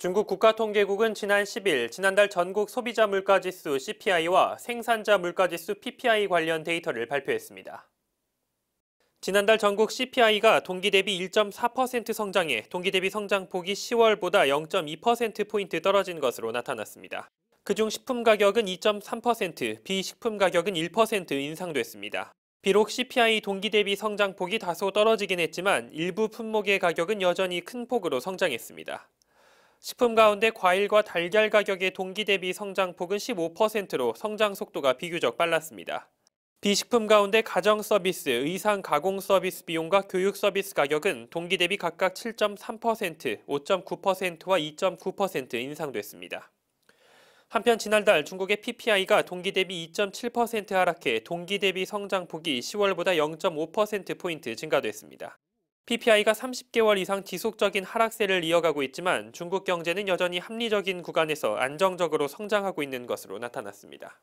중국 국가통계국은 지난 10일 지난달 전국 소비자 물가지수 CPI와 생산자 물가지수 PPI 관련 데이터를 발표했습니다. 지난달 전국 CPI가 동기 대비 1.4% 성장해 동기 대비 성장폭이 10월보다 0.2%포인트 떨어진 것으로 나타났습니다. 그중 식품 가격은 2.3%, 비식품 가격은 1% 인상됐습니다. 비록 CPI 동기 대비 성장폭이 다소 떨어지긴 했지만 일부 품목의 가격은 여전히 큰 폭으로 성장했습니다. 식품 가운데 과일과 달걀 가격의 동기 대비 성장폭은 15%로 성장 속도가 비교적 빨랐습니다. 비식품 가운데 가정 서비스, 의상 가공 서비스 비용과 교육 서비스 가격은 동기 대비 각각 7.3%, 5.9%와 2.9% 인상됐습니다. 한편 지난달 중국의 PPI가 동기 대비 2.7% 하락해 동기 대비 성장폭이 10월보다 0.5%포인트 증가됐습니다. PPI가 30개월 이상 지속적인 하락세를 이어가고 있지만 중국 경제는 여전히 합리적인 구간에서 안정적으로 성장하고 있는 것으로 나타났습니다.